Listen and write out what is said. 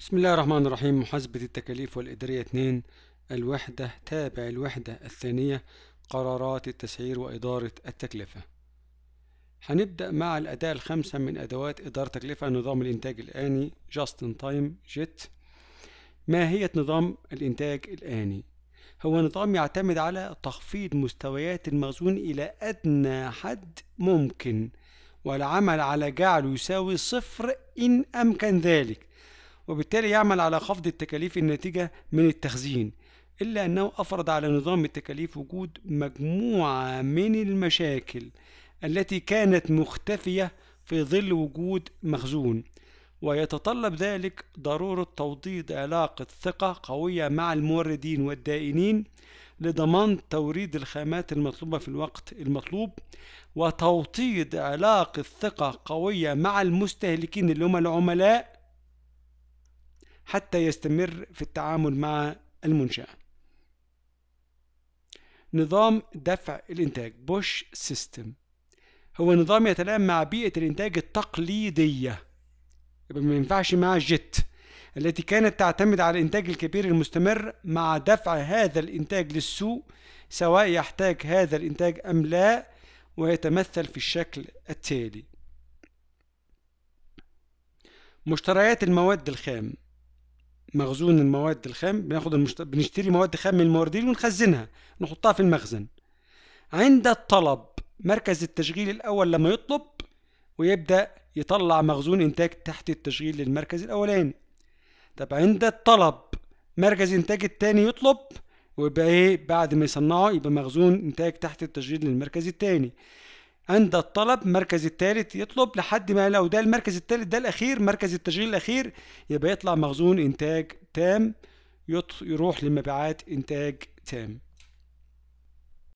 بسم الله الرحمن الرحيم محاسبة التكاليف والإدارية 2 الوحدة تابع الوحدة الثانية قرارات التسعير وإدارة التكلفة هنبدأ مع الأداة الخامسة من أدوات إدارة تكلفة نظام الإنتاج الآني ان تايم جيت ما ماهية نظام الإنتاج الآني هو نظام يعتمد على تخفيض مستويات المخزون إلى أدنى حد ممكن والعمل على جعله يساوي صفر إن أمكن ذلك وبالتالي يعمل على خفض التكاليف الناتجة من التخزين إلا أنه أفرض على نظام التكاليف وجود مجموعة من المشاكل التي كانت مختفية في ظل وجود مخزون ويتطلب ذلك ضرورة توضيد علاقة ثقة قوية مع الموردين والدائنين لضمان توريد الخامات المطلوبة في الوقت المطلوب وتوطيد علاقة ثقة قوية مع المستهلكين اللي هم العملاء حتى يستمر في التعامل مع المنشأة نظام دفع الإنتاج بوش سيستم هو نظام يتلائم مع بيئة الإنتاج التقليدية يبقى ما ينفعش مع جيت التي كانت تعتمد على الإنتاج الكبير المستمر مع دفع هذا الإنتاج للسوق سواء يحتاج هذا الإنتاج أم لا ويتمثل في الشكل التالي مشتريات المواد الخام مخزون المواد الخام بناخد المشت... بنشتري مواد خام من الموردين ونخزنها نحطها في المخزن عند الطلب مركز التشغيل الأول لما يطلب ويبدأ يطلع مخزون إنتاج تحت التشغيل للمركز الأولاني طب عند الطلب مركز إنتاج التاني يطلب ويبقى إيه بعد ما يصنعه يبقى مخزون إنتاج تحت التشغيل للمركز التاني عند الطلب مركز الثالث يطلب لحد ما لو ده المركز الثالث ده الأخير مركز التشغيل الأخير يبقى يطلع مخزون إنتاج تام يروح لمبيعات إنتاج تام